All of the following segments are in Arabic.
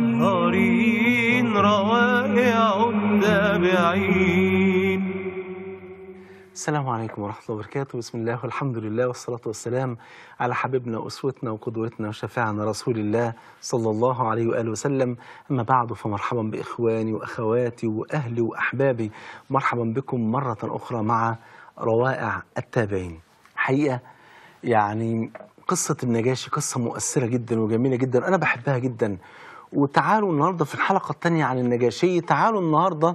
مطهرين روائع تابعين السلام عليكم ورحمة الله وبركاته بسم الله والحمد لله والصلاة والسلام على حبيبنا أسوتنا وقدوتنا وشفاعنا رسول الله صلى الله عليه وآله وسلم أما بعد فمرحبا بإخواني وأخواتي وأهلي وأحبابي مرحبا بكم مرة أخرى مع روائع التابعين حقيقة يعني قصة النجاشي قصة مؤثرة جدا وجميلة جدا أنا بحبها جدا وتعالوا النهارده في الحلقه الثانيه عن النجاشي تعالوا النهارده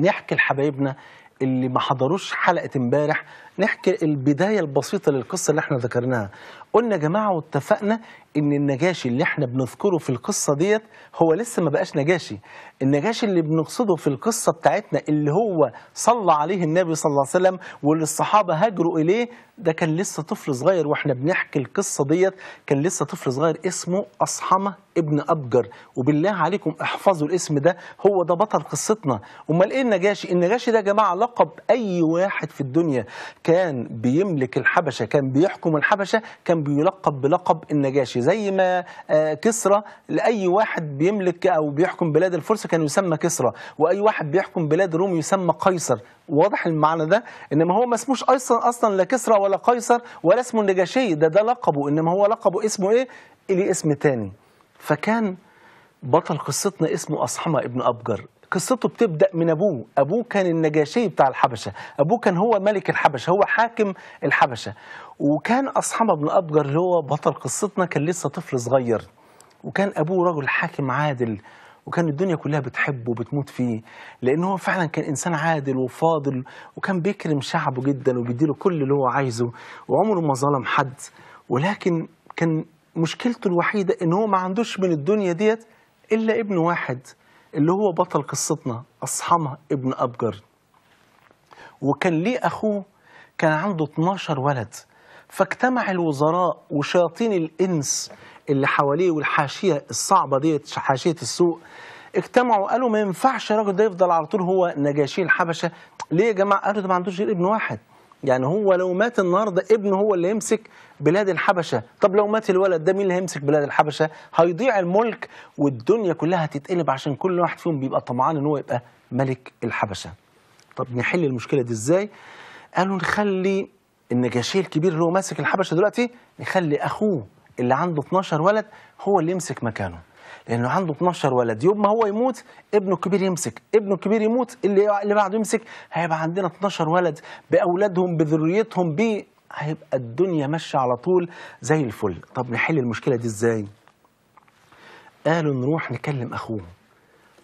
نحكي لحبايبنا اللي ما حضروش حلقه امبارح نحكي البداية البسيطة للقصة اللي احنا ذكرناها قلنا يا جماعة واتفقنا ان النجاشي اللي احنا بنذكره في القصة ديت هو لسه ما بقاش نجاشي النجاشي اللي بنقصده في القصة بتاعتنا اللي هو صلى عليه النبي صلى الله عليه وسلم واللي الصحابة هاجروا اليه ده كان لسه طفل صغير واحنا بنحكي القصة ديت كان لسه طفل صغير اسمه أصحمة ابن أبجر وبالله عليكم احفظوا الاسم ده هو ده بطل قصتنا امال ايه النجاشي النجاشي ده يا جماعة لقب اي واحد في الدنيا كان بيملك الحبشة كان بيحكم الحبشة كان بيلقب بلقب النجاشي زي ما آه، كسرى لأي واحد بيملك أو بيحكم بلاد الفرس كان يسمى كسرى وأي واحد بيحكم بلاد روم يسمى قيصر واضح المعنى ده انما هو ما اسموش اصلا اصلا لا كسرى ولا قيصر ولا اسمه النجاشي ده ده لقبه انما هو لقبه اسمه ايه ليه اسم تاني فكان بطل قصتنا اسمه أصحمة ابن أبجر قصته بتبدا من ابوه ابوه كان النجاشي بتاع الحبشه ابوه كان هو ملك الحبشه هو حاكم الحبشه وكان اصحاب ابن ابجر اللي هو بطل قصتنا كان لسه طفل صغير وكان ابوه رجل حاكم عادل وكان الدنيا كلها بتحبه وبتموت فيه لان هو فعلا كان انسان عادل وفاضل وكان بيكرم شعبه جدا وبيديله كل اللي هو عايزه وعمره ما ظلم حد ولكن كان مشكلته الوحيده ان هو ما عندوش من الدنيا ديت إلا ابن واحد اللي هو بطل قصتنا أصحمة ابن أبجر وكان ليه أخوه كان عنده 12 ولد فاجتمع الوزراء وشياطين الإنس اللي حواليه والحاشية الصعبة ديت حاشية السوق اجتمعوا قالوا ما ينفعش الراجل ده يفضل على طول هو نجاشي الحبشه ليه يا جماعه قالوا ده ما عندوش غير ابن واحد يعني هو لو مات النهارده ابنه هو اللي يمسك بلاد الحبشه طب لو مات الولد ده مين اللي هيمسك بلاد الحبشه هيضيع الملك والدنيا كلها هتتقلب عشان كل واحد فيهم بيبقى طمعان ان هو يبقى ملك الحبشه طب نحل المشكله دي ازاي قالوا نخلي النجاشي الكبير اللي هو ماسك الحبشه دلوقتي نخلي اخوه اللي عنده 12 ولد هو اللي يمسك مكانه لانه عنده 12 ولد يوم ما هو يموت ابنه الكبير يمسك ابنه الكبير يموت اللي اللي بعده يمسك هيبقى عندنا 12 ولد باولادهم بذريتهم ب هيبقى الدنيا ماشيه على طول زي الفل طب نحل المشكله دي ازاي قالوا نروح نكلم اخوه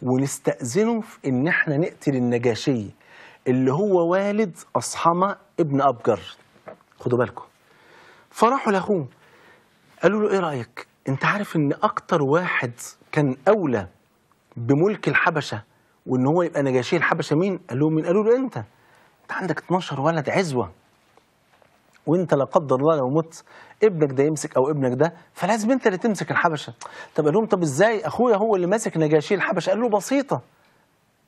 ونستأذنه في ان احنا نقتل النجاشي اللي هو والد اصحمه ابن ابجر خدوا بالكم فراحوا لاخوه قالوا له ايه رايك انت عارف ان اكتر واحد كان اولى بملك الحبشه وان هو يبقى نجاشي الحبشه مين؟ قال لهم مين؟ قالوا له انت انت عندك 12 ولد عزوه وانت لا قدر الله لو مت ابنك ده يمسك او ابنك ده فلازم انت اللي تمسك الحبشه طب قال لهم طب ازاي اخويا هو اللي ماسك نجاشي الحبشه قال له بسيطه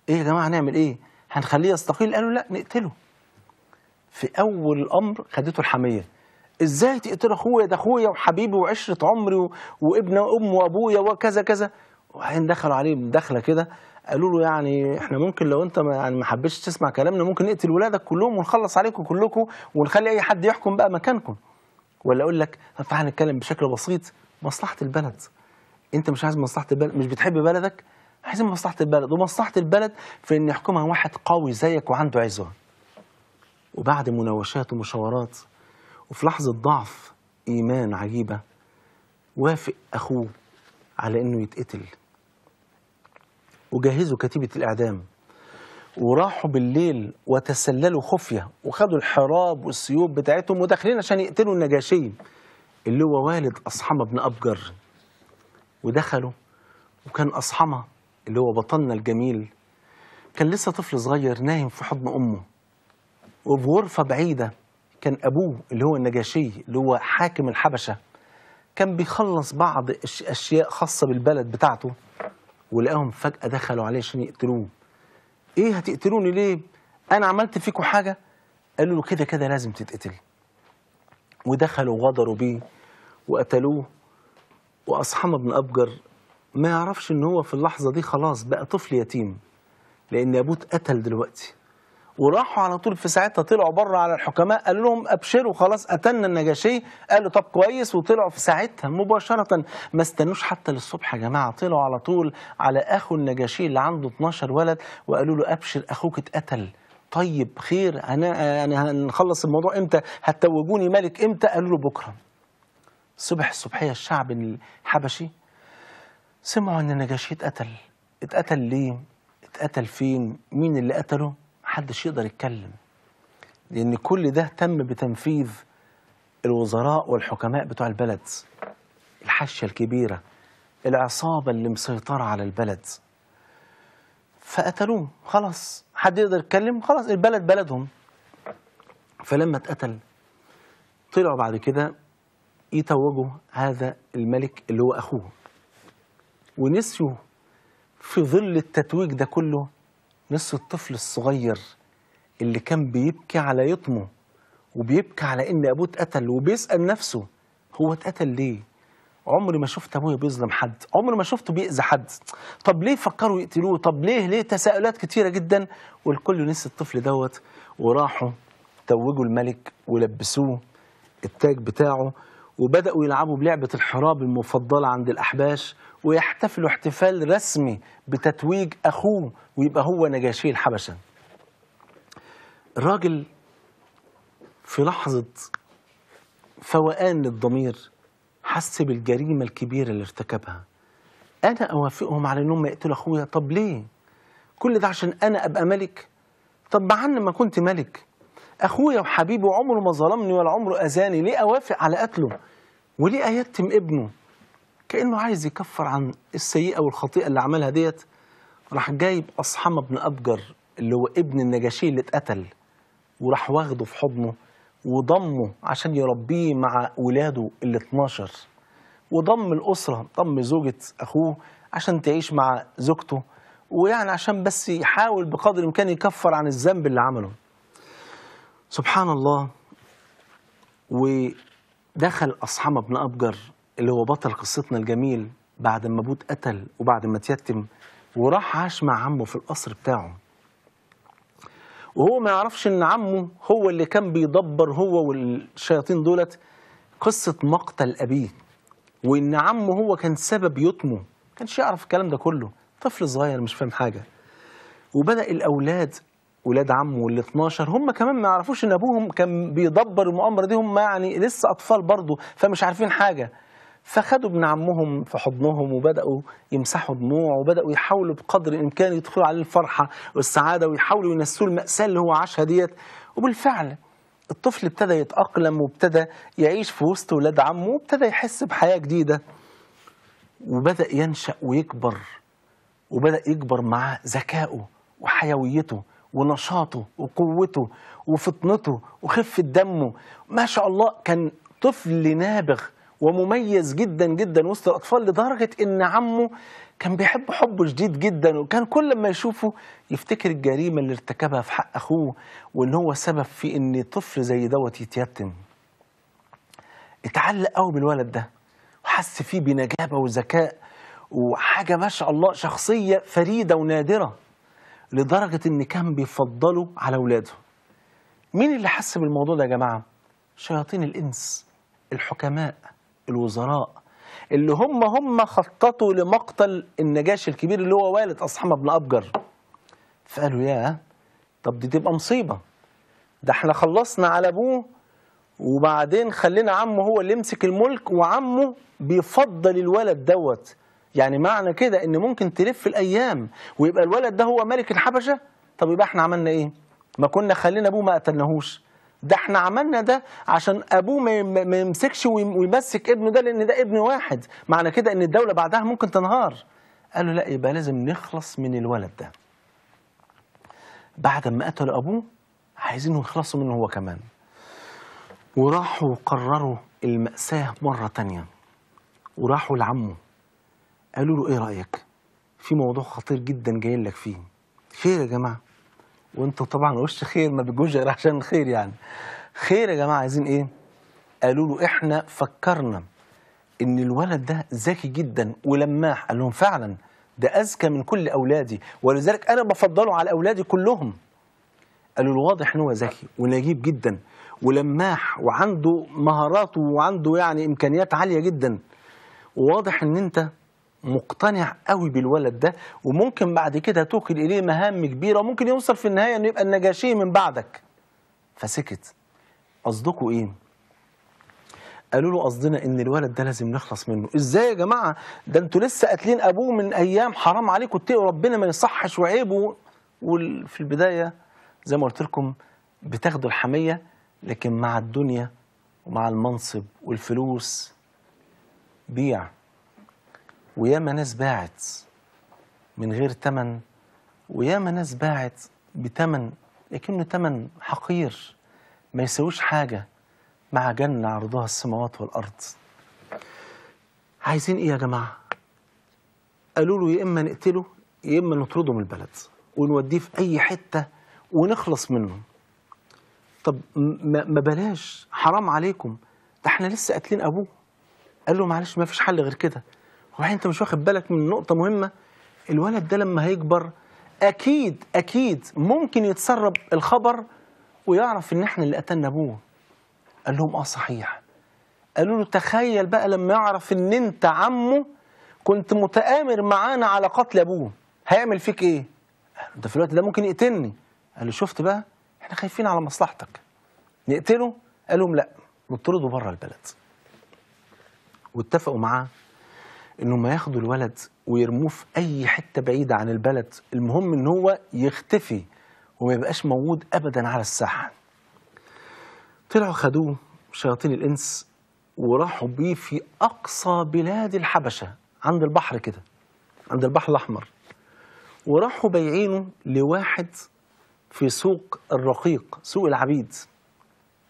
ايه يا جماعه هنعمل ايه هنخليه يستقيل قالوا لا نقتله في اول الامر خدته الحميه ازاي تقتل اخويا ده اخويا وحبيبي وعشره عمري وابن ام وابويا وكذا كذا وبعدين دخلوا عليه دخله كده قالوا له يعني احنا ممكن لو انت ما يعني ما حبيتش تسمع كلامنا ممكن نقتل ولادك كلهم ونخلص عليكم كلكم ونخلي اي حد يحكم بقى مكانكم ولا اقول لك طب تعالى نتكلم بشكل بسيط مصلحه البلد انت مش عايز مصلحه البلد مش بتحب بلدك عايزين مصلحه البلد ومصلحه البلد في ان يحكمها واحد قوي زيك وعنده عزوه وبعد مناوشات ومشاورات وفي لحظة ضعف إيمان عجيبة وافق أخوه على إنه يتقتل وجهزوا كتيبة الإعدام وراحوا بالليل وتسللوا خفية وخدوا الحراب والسيوف بتاعتهم وداخلين عشان يقتلوا النجاشي اللي هو والد أصحمة بن أبجر ودخلوا وكان أصحمة اللي هو بطلنا الجميل كان لسه طفل صغير نايم في حضن أمه وفي غرفة بعيدة كان ابوه اللي هو النجاشي اللي هو حاكم الحبشه كان بيخلص بعض اشياء خاصه بالبلد بتاعته ولقاهم فجاه دخلوا عليه عشان يقتلوه ايه هتقتلوني ليه انا عملت فيكم حاجه قالوا له كده كده لازم تتقتل ودخلوا وغدروا بيه وقتلوه واصحاب ابن ابجر ما يعرفش ان هو في اللحظه دي خلاص بقى طفل يتيم لان ابوه اتقتل دلوقتي وراحوا على طول في ساعتها طلعوا بره على الحكماء قالوا لهم ابشروا خلاص اتنا النجاشي قالوا طب كويس وطلعوا في ساعتها مباشره ما استنوش حتى للصبح يا جماعه طلعوا على طول على اخو النجاشي اللي عنده 12 ولد وقالوا له ابشر اخوك اتقتل طيب خير انا يعني هنخلص الموضوع امتى هتوجوني ملك امتى قالوا له بكره صبح الصبحيه الشعب الحبشي سمعوا ان النجاشي اتقتل اتقتل ليه اتقتل فين مين اللي قتله حدش يقدر يتكلم لأن كل ده تم بتنفيذ الوزراء والحكماء بتوع البلد الحشة الكبيرة العصابة اللي مسيطرة على البلد فقتلوه خلاص حد يقدر يتكلم خلاص البلد بلدهم فلما اتقتل طلعوا بعد كده يتوجوا هذا الملك اللي هو أخوه ونسيوا في ظل التتويج ده كله نصف الطفل الصغير اللي كان بيبكي على يطمه وبيبكي على ان ابوه اتقتل وبيسال نفسه هو اتقتل ليه؟ عمري ما شفت ابويا بيظلم حد، عمري ما شفته بيأذي حد. طب ليه فكروا يقتلوه؟ طب ليه؟ ليه تساؤلات كتيره جدا والكل نسي الطفل دوت وراحوا توجوا الملك ولبسوه التاج بتاعه وبداوا يلعبوا بلعبه الحراب المفضله عند الاحباش ويحتفلوا احتفال رسمي بتتويج اخوه ويبقى هو نجاشي الحبشه الراجل في لحظه فوقان للضمير حس بالجريمه الكبيره اللي ارتكبها انا اوافقهم على انهم يقتلوا اخويا طب ليه كل ده عشان انا ابقى ملك طب عن ما كنت ملك أخويا وحبيبي عمره ما ظلمني ولا عمره أذاني ليه أوافق على قتله وليه أيتم ابنه كأنه عايز يكفر عن السيئة والخطيئة اللي عملها ديت راح جايب اصحم ابن أبجر اللي هو ابن النجاشي اللي اتقتل وراح واخده في حضنه وضمه عشان يربيه مع ولاده ال 12 وضم الأسرة ضم زوجة أخوه عشان تعيش مع زوجته ويعني عشان بس يحاول بقدر الإمكان يكفر عن الذنب اللي عمله سبحان الله ودخل أصحاب ابن أبجر اللي هو بطل قصتنا الجميل بعد ما ابوه اتقتل وبعد ما اتيتم وراح عاش مع عمه في القصر بتاعه وهو ما يعرفش ان عمه هو اللي كان بيدبر هو والشياطين دولت قصة مقتل أبيه وإن عمه هو كان سبب يتمه كانش يعرف الكلام ده كله طفل صغير مش فاهم حاجة وبدأ الأولاد ولاد عمه ال 12 هم كمان ما يعرفوش ان ابوهم كان بيدبر المؤامره دي هم يعني لسه اطفال برضه فمش عارفين حاجه فخدوا ابن عمهم في حضنهم وبداوا يمسحوا دموع وبداوا يحاولوا بقدر الامكان يدخلوا عليه الفرحه والسعاده ويحاولوا ينسوه الماساه اللي هو عاشها ديت وبالفعل الطفل ابتدى يتاقلم وابتدى يعيش في وسط ولاد عمه وابتدى يحس بحياه جديده وبدا ينشا ويكبر وبدا يكبر مع ذكائه وحيويته ونشاطه وقوته وفطنته وخفة دمه ما شاء الله كان طفل نابغ ومميز جدا جدا وسط الأطفال لدرجة إن عمه كان بيحب حبه شديد جدا وكان كل ما يشوفه يفتكر الجريمة اللي ارتكبها في حق أخوه وإن هو سبب في إن طفل زي دوت يتيتم اتعلق قوي بالولد ده وحس فيه بنجابة وذكاء وحاجة ما شاء الله شخصية فريدة ونادرة لدرجة إن كان بيفضلوا على أولاده مين اللي حس بالموضوع ده يا جماعة؟ شياطين الإنس الحكماء الوزراء اللي هم هم خططوا لمقتل النجاشي الكبير اللي هو والد أصحاب بن أبجر فقالوا يا طب دي تبقى مصيبة ده احنا خلصنا على أبوه وبعدين خلينا عمه هو اللي يمسك الملك وعمه بيفضل الولد دوت يعني معنى كده ان ممكن تلف الايام ويبقى الولد ده هو ملك الحبشه طب يبقى احنا عملنا ايه ما كنا خلينا ابوه ما قتلناهوش ده احنا عملنا ده عشان ابوه ما يمسكش ويمسك ابنه ده لان ده ابن واحد معنى كده ان الدوله بعدها ممكن تنهار قالوا لا يبقى لازم نخلص من الولد ده بعد ما قتل ابوه عايزين يخلصوا منه هو كمان وراحوا قرروا المأساة مرة تانية وراحوا لعمه قالوا له ايه رايك في موضوع خطير جدا جاي لك فيه خير يا جماعه وانتوا طبعا وش خير ما بتجوش غير عشان الخير يعني خير يا جماعه عايزين ايه قالوا له احنا فكرنا ان الولد ده ذكي جدا ولماح قال لهم فعلا ده اذكى من كل اولادي ولذلك انا بفضله على اولادي كلهم قالوا له واضح ان هو ذكي ونجيب جدا ولماح وعنده مهارات وعنده يعني امكانيات عاليه جدا وواضح ان انت مقتنع قوي بالولد ده وممكن بعد كده توكل اليه مهام كبيره وممكن يوصل في النهايه انه يبقى النجاشي من بعدك فسكت قصدكوا ايه قالوا له قصدنا ان الولد ده لازم نخلص منه ازاي يا جماعه ده انتوا لسه قاتلين ابوه من ايام حرام عليكم اتقوا ربنا ما يصحش وعيبه وفي البدايه زي ما قلت لكم بتاخدوا الحميه لكن مع الدنيا ومع المنصب والفلوس بيع وياما ناس باعت من غير تمن وياما ناس باعت بتمن لكنه تمن حقير ما يساويش حاجة مع جنة عرضها السماوات والأرض عايزين إيه يا جماعة؟ قالوا له يا إما نقتله يا إما نطرده من البلد ونوديه في أي حتة ونخلص منه طب ما بلاش حرام عليكم ده احنا لسه قاتلين أبوه قال له معلش ما فيش حل غير كده وبعدين انت مش واخد بالك من نقطه مهمه الولد ده لما هيكبر اكيد اكيد ممكن يتسرب الخبر ويعرف ان احنا اللي قتلنا ابوه قال لهم اه صحيح قالوا له تخيل بقى لما يعرف ان انت عمه كنت متآمر معانا على قتل ابوه هيعمل فيك ايه ده في الوقت ده ممكن يقتلني قال له شفت بقى احنا خايفين على مصلحتك نقتله قال لهم لا نطرده بره البلد واتفقوا معاه انهم ياخدوا الولد ويرموه في اي حته بعيده عن البلد المهم ان هو يختفي وما يبقاش موجود ابدا على الساحه طلعوا خدوه شياطين الانس وراحوا بيه في اقصى بلاد الحبشه عند البحر كده عند البحر الاحمر وراحوا بايعينه لواحد في سوق الرقيق سوق العبيد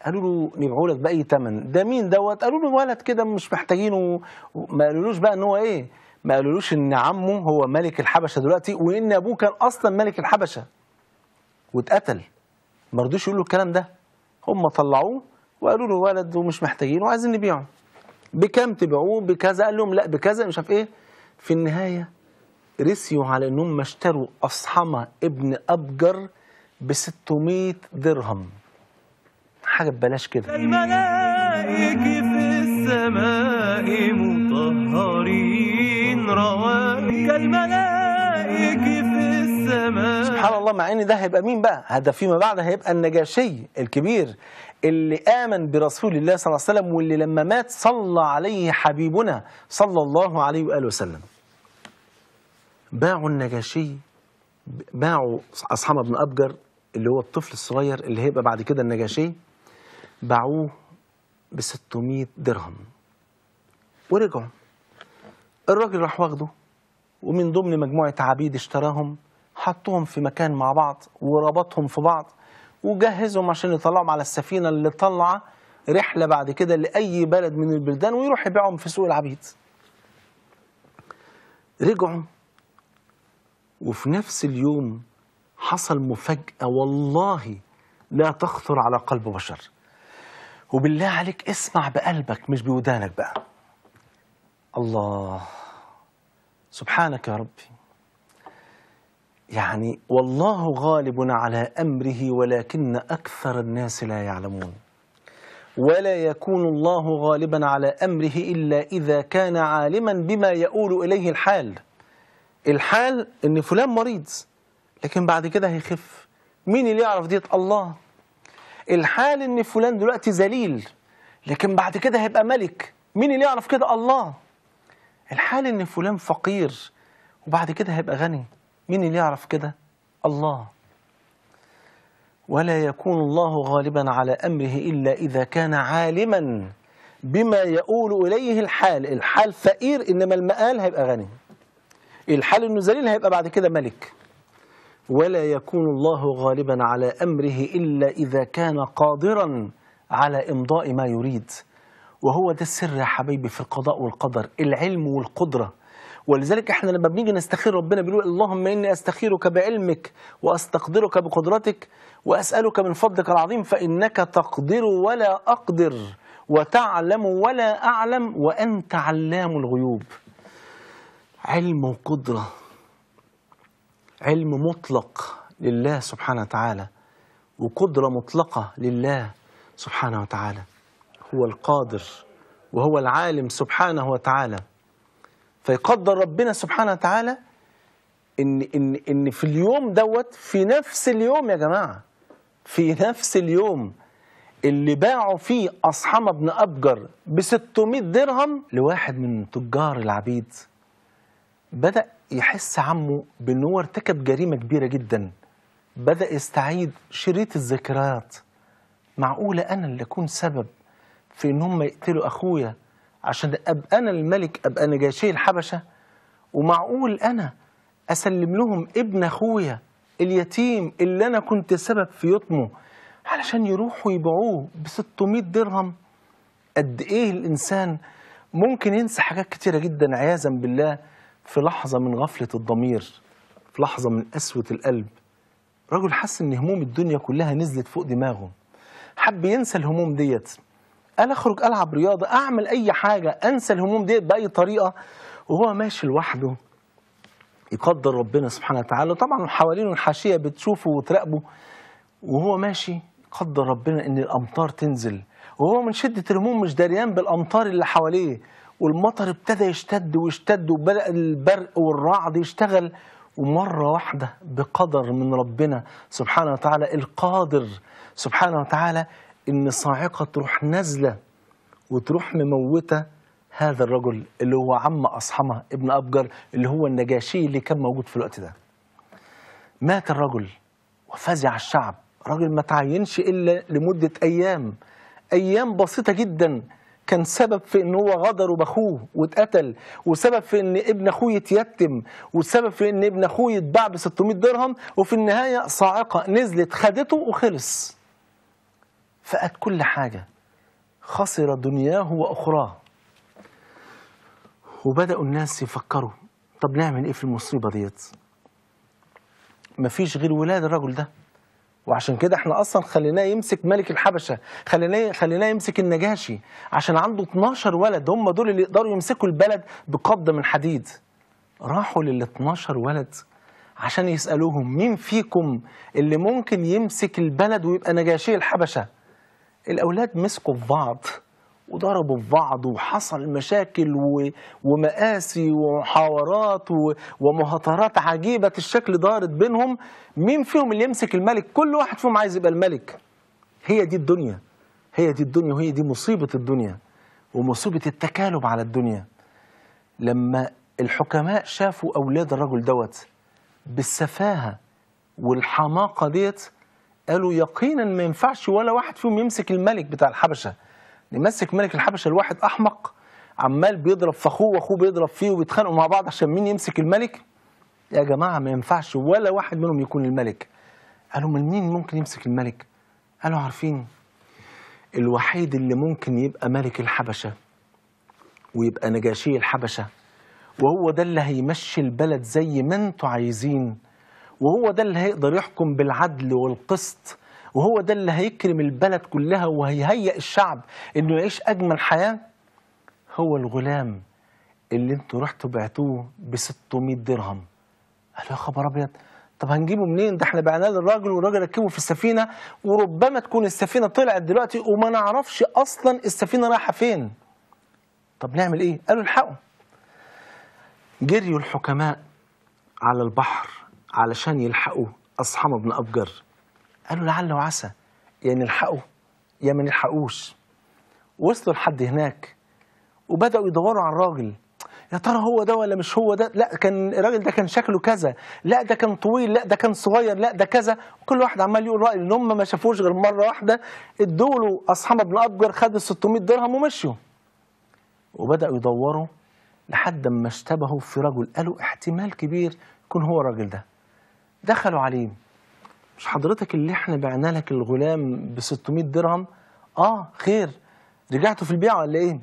قالوا له نبيعه لك باي ثمن ده مين دوت قالوا له ولد كده مش محتاجينه ما قالولوش بقى ان هو ايه ما قالولوش ان عمه هو ملك الحبشه دلوقتي وان ابوه كان اصلا ملك الحبشه واتقتل ما رضوش يقولوا الكلام ده هم طلعوه وقالوا له ولد ومش محتاجينه وعايزين نبيعه بكام تبيعوه بكذا قال لهم لا بكذا مش عارف ايه في النهايه رسيوا على انهم اشتروا اصحمه ابن ابجر ب 600 درهم حاجه ببلاش كده الملائكه في السماء مطهرين روائك كالملائك في السماء سبحان الله مع ان ده هيبقى مين بقى هذا فيما بعد هيبقى النجاشي الكبير اللي آمن برسول الله صلى الله عليه وسلم واللي لما مات صلى عليه حبيبنا صلى الله عليه وآله وسلم باعوا النجاشي باعوا أصحاب ابن أبجر اللي هو الطفل الصغير اللي هيبقى بعد كده النجاشي باعوه ب 600 درهم ورجعوا الراجل راح واخده ومن ضمن مجموعة عبيد اشتراهم حطهم في مكان مع بعض وربطهم في بعض وجهزهم عشان يطلعهم على السفينة اللي طلع رحلة بعد كده لأي بلد من البلدان ويروح يبيعهم في سوق العبيد رجعوا وفي نفس اليوم حصل مفاجأة والله لا تخطر على قلب بشر وبالله عليك اسمع بقلبك مش بودانك بقى الله سبحانك يا ربي يعني والله غالب على أمره ولكن أكثر الناس لا يعلمون ولا يكون الله غالبا على أمره إلا إذا كان عالما بما يؤول إليه الحال الحال إن فلان مريض لكن بعد كده هيخف مين اللي يعرف ديت الله الحال ان فلان دلوقتي ذليل لكن بعد كده هيبقى ملك مين اللي يعرف كده الله الحال ان فلان فقير وبعد كده هيبقى غني مين اللي يعرف كده الله ولا يكون الله غالبا على امره الا اذا كان عالما بما يؤول اليه الحال الحال فقير انما المآل هيبقى غني الحال انه ذليل هيبقى بعد كده ملك ولا يكون الله غالبا على أمره إلا إذا كان قادرا على إمضاء ما يريد وهو ده السر يا حبيبي في القضاء والقدر العلم والقدرة ولذلك احنا لما بنيجي نستخير ربنا بنقول اللهم اني استخيرك بعلمك واستقدرك بقدرتك واسالك من فضلك العظيم فانك تقدر ولا اقدر وتعلم ولا اعلم وانت علام الغيوب علم وقدره علم مطلق لله سبحانه وتعالى وقدرة مطلقة لله سبحانه وتعالى هو القادر وهو العالم سبحانه وتعالى فيقدر ربنا سبحانه وتعالى ان ان ان في اليوم دوت في نفس اليوم يا جماعه في نفس اليوم اللي باعوا فيه أصحام ابن أبجر بستمائة 600 درهم لواحد من تجار العبيد بدأ يحس عمه بان هو ارتكب جريمة كبيرة جدا بدأ يستعيد شريط الذكريات معقولة أنا اللي أكون سبب في إن هم يقتلوا أخويا عشان أبقى أنا الملك أبقى نجاشي الحبشة ومعقول أنا أسلم لهم ابن أخويا اليتيم اللي أنا كنت سبب في يطمه علشان يروحوا يبيعوه ب 600 درهم قد إيه الإنسان ممكن ينسى حاجات كتيرة جدا عياذا بالله في لحظة من غفلة الضمير في لحظة من قسوة القلب رجل حس ان هموم الدنيا كلها نزلت فوق دماغه حب ينسى الهموم ديت قال اخرج العب رياضه اعمل اي حاجه انسى الهموم ديت باي طريقه وهو ماشي لوحده يقدر ربنا سبحانه وتعالى طبعا حوالينه الحاشيه بتشوفه وتراقبه وهو ماشي قدر ربنا ان الامطار تنزل وهو من شده الهموم مش دريان بالامطار اللي حواليه والمطر ابتدى يشتد ويشتد وبدأ البرق والرعد يشتغل ومرة واحدة بقدر من ربنا سبحانه وتعالى القادر سبحانه وتعالى إن صاعقة تروح نازلة وتروح مموتة هذا الرجل اللي هو عم أصحمة ابن أبجر اللي هو النجاشي اللي كان موجود في الوقت ده مات الرجل وفزع الشعب راجل ما تعينش إلا لمدة أيام أيام بسيطة جداً كان سبب في ان هو غدر باخوه واتقتل وسبب في ان ابن اخوه يتيتم وسبب في ان ابن اخوه يتباع ب 600 درهم وفي النهايه صاعقه نزلت خدته وخلص فقد كل حاجه خسر دنياه واخراه وبداوا الناس يفكروا طب نعمل ايه في المصيبه ديت مفيش غير ولاد الرجل ده وعشان كده احنا اصلا خليناه يمسك ملك الحبشه خليناه خليناه يمسك النجاشي عشان عنده 12 ولد هم دول اللي يقدروا يمسكوا البلد بقبض من حديد راحوا لل 12 ولد عشان يسالوهم مين فيكم اللي ممكن يمسك البلد ويبقى نجاشي الحبشه الاولاد مسكوا في بعض وضربوا في بعض وحصل مشاكل ومآسي ومحاورات ومهاترات عجيبة الشكل دارت بينهم مين فيهم اللي يمسك الملك كل واحد فيهم عايز يبقى الملك هي دي الدنيا هي دي الدنيا وهي دي مصيبة الدنيا ومصيبة التكالب على الدنيا لما الحكماء شافوا أولاد الرجل دوت بالسفاهة والحماقة ديت قالوا يقينا ما ينفعش ولا واحد فيهم يمسك الملك بتاع الحبشة يمسك ملك الحبشه الواحد احمق عمال بيضرب في اخوه واخوه بيضرب فيه وبيتخانقوا مع بعض عشان مين يمسك الملك يا جماعه ما ينفعش ولا واحد منهم يكون الملك قالوا من مين ممكن يمسك الملك قالوا عارفين الوحيد اللي ممكن يبقى ملك الحبشه ويبقى نجاشي الحبشه وهو ده اللي هيمشي البلد زي ما انتوا عايزين وهو ده اللي هيقدر يحكم بالعدل والقسط وهو ده اللي هيكرم البلد كلها وهيهيئ الشعب انه يعيش اجمل حياه هو الغلام اللي انتوا رحتوا بعتوه ب 600 درهم قالوا يا خبر ابيض طب هنجيبه منين ده احنا بعناه للراجل والراجل ركبه في السفينه وربما تكون السفينه طلعت دلوقتي وما نعرفش اصلا السفينه رايحه فين طب نعمل ايه قالوا الحقوا جريوا الحكماء على البحر علشان يلحقوا اصحاب ابن ابجر قالوا لعل وعسى يا يعني نلحقه يا ما نلحقوش وصلوا لحد هناك وبداوا يدوروا على الراجل يا ترى هو ده ولا مش هو ده لا كان الراجل ده كان شكله كذا لا ده كان طويل لا ده كان صغير لا ده كذا كل واحد عمال يقول رايه ان هم ما شافوش غير مره واحده ادوا له اصحاب ابن ابجر خد ال 600 درهم ومشوا وبداوا يدوروا لحد ما اشتبهوا في رجل قالوا احتمال كبير يكون هو الراجل ده دخلوا عليه مش حضرتك اللي احنا بعنا لك الغلام ب 600 درهم اه خير رجعتوا في البيعه ولا ايه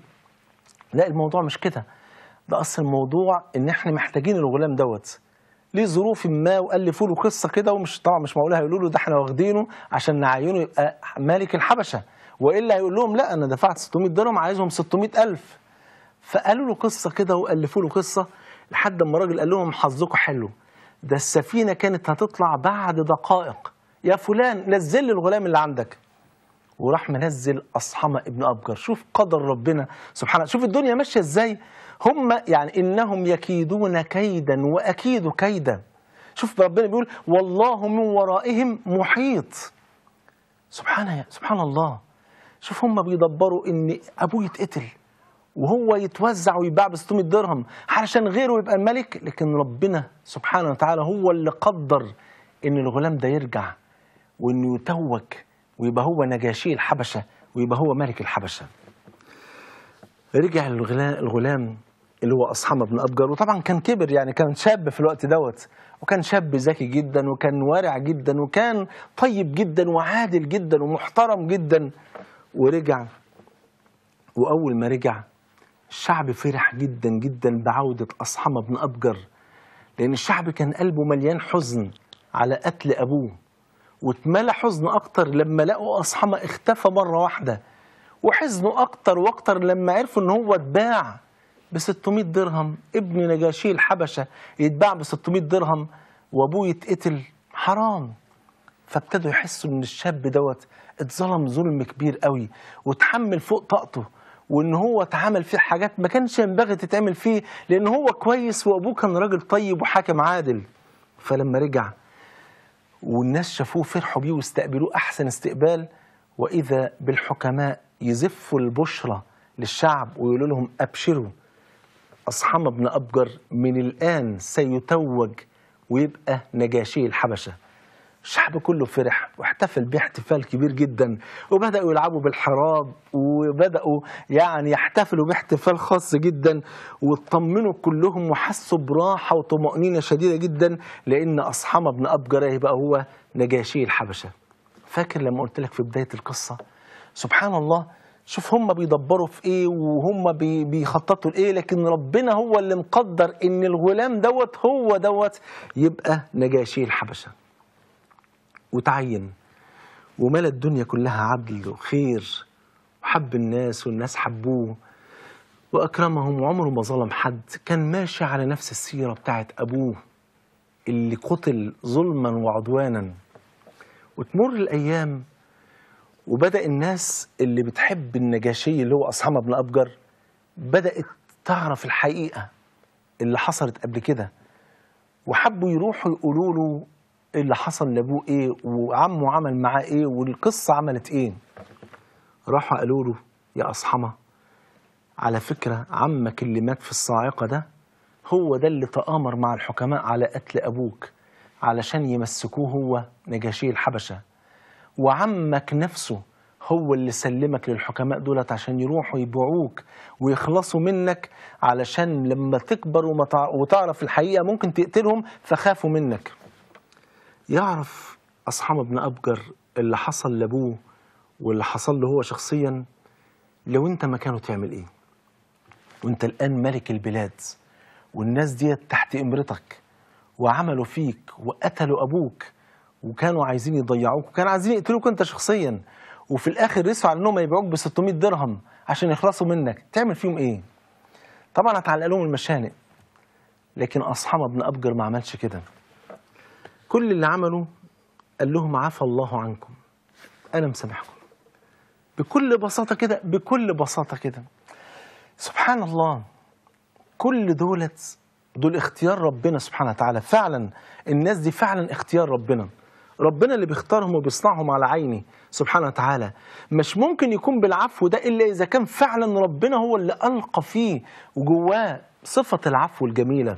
لا الموضوع مش كده ده اصل الموضوع ان احنا محتاجين الغلام دوت ليه ظروف ما والفوا له قصه كده ومش طبعا مش معقول هيقولوا له ده احنا واخدينه عشان نعينه يبقى ملك الحبشه والا هيقول لهم لا انا دفعت 600 درهم عايزهم 600000 فقالوا له قصه كده والفوا له قصه لحد ما الراجل قال لهم حظكم حلو ده السفينة كانت هتطلع بعد دقائق يا فلان نزل الغلام اللي عندك وراح منزل أصحمة ابن أبجر شوف قدر ربنا سبحانه شوف الدنيا ماشية إزاي هم يعني إنهم يكيدون كيدا وأكيد كيدا شوف ربنا بيقول والله من ورائهم محيط سبحانه سبحان الله شوف هم بيدبروا إن أبوه يتقتل وهو يتوزع ويباع ب 600 درهم علشان غيره يبقى ملك لكن ربنا سبحانه وتعالى هو اللي قدر ان الغلام ده يرجع وانه يتوج ويبقى هو نجاشي الحبشه ويبقى هو ملك الحبشه. رجع الغلام اللي هو اصحاب بن ابجر وطبعا كان كبر يعني كان شاب في الوقت دوت وكان شاب ذكي جدا وكان ورع جدا وكان طيب جدا وعادل جدا ومحترم جدا ورجع واول ما رجع الشعب فرح جدا جدا بعودة أصحمة بن أبجر لأن الشعب كان قلبه مليان حزن على قتل أبوه واتملى حزن أكتر لما لقوا أصحمة اختفى مرة واحدة وحزنه أكتر وأكتر لما عرفوا إن هو اتباع ب 600 درهم ابن نجاشي الحبشة يتباع ب 600 درهم وأبوه يتقتل حرام فابتدوا يحسوا إن الشاب دوت اتظلم ظلم كبير قوي وتحمل فوق طاقته وان هو اتعمل فيه حاجات ما كانش ينبغي تتعمل فيه لان هو كويس وابوه كان راجل طيب وحاكم عادل فلما رجع والناس شافوه فرحوا بيه واستقبلوه احسن استقبال واذا بالحكماء يزفوا البشرى للشعب ويقولوا لهم ابشروا اصحاب ابن ابجر من الان سيتوج ويبقى نجاشي الحبشه الشعب كله فرح واحتفل باحتفال كبير جدا وبداوا يلعبوا بالحراب وبداوا يعني يحتفلوا باحتفال خاص جدا واطمنوا كلهم وحسوا براحه وطمانينه شديده جدا لان اصحاب ابن ابجر إيه بقى هو نجاشي الحبشه فاكر لما قلت لك في بدايه القصه سبحان الله شوف هم بيدبروا في ايه وهم بيخططوا لايه لكن ربنا هو اللي مقدر ان الغلام دوت هو دوت يبقى نجاشي الحبشه وتعين وملى الدنيا كلها عدل وخير وحب الناس والناس حبوه وأكرمهم وعمره ما ظلم حد كان ماشي على نفس السيرة بتاعت أبوه اللي قتل ظلما وعدوانا وتمر الأيام وبدأ الناس اللي بتحب النجاشي اللي هو اصحاب ابن أبجر بدأت تعرف الحقيقة اللي حصلت قبل كده وحبوا يروحوا يقولوا له اللي حصل لابوه ايه وعمه عمل معاه ايه والقصه عملت ايه راحوا قالوا له يا اصحمه على فكره عمك اللي مات في الصاعقه ده هو ده اللي تآمر مع الحكماء على قتل ابوك علشان يمسكوه هو نجاشي الحبشه وعمك نفسه هو اللي سلمك للحكماء دولت عشان يروحوا يبيعوك ويخلصوا منك علشان لما تكبر وتعرف الحقيقة ممكن تقتلهم فخافوا منك يعرف أصحاب ابن أبجر اللي حصل لأبوه واللي حصل له هو شخصيا لو أنت مكانه تعمل إيه وأنت الآن ملك البلاد والناس دي تحت إمرتك وعملوا فيك وقتلوا أبوك وكانوا عايزين يضيعوك وكانوا عايزين يقتلوك أنت شخصيا وفي الآخر رسوا على أنهم يبيعوك ب 600 درهم عشان يخلصوا منك تعمل فيهم إيه؟ طبعا هتعلق لهم المشانق لكن أصحاب ابن أبجر ما عملش كده كل اللي عمله قال لهم عفى الله عنكم أنا مسامحكم بكل بساطة كده بكل بساطة كده سبحان الله كل دولت دول اختيار ربنا سبحانه وتعالى فعلا الناس دي فعلا اختيار ربنا ربنا اللي بيختارهم وبيصنعهم على عيني سبحانه وتعالى مش ممكن يكون بالعفو ده إلا إذا كان فعلا ربنا هو اللي ألقى فيه وجواه صفة العفو الجميلة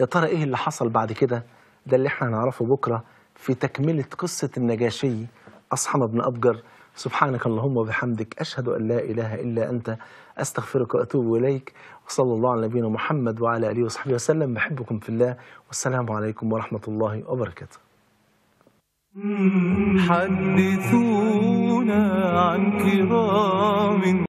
يا ترى إيه اللي حصل بعد كده؟ ده اللي احنا هنعرفه بكرة في تكملة قصة النجاشي اصحاب ابن أبجر سبحانك اللهم وبحمدك أشهد أن لا إله إلا أنت أستغفرك وأتوب إليك وصلى الله على نبينا محمد وعلى آله وصحبه وسلم بحبكم في الله والسلام عليكم ورحمة الله وبركاته حدثونا عن كرام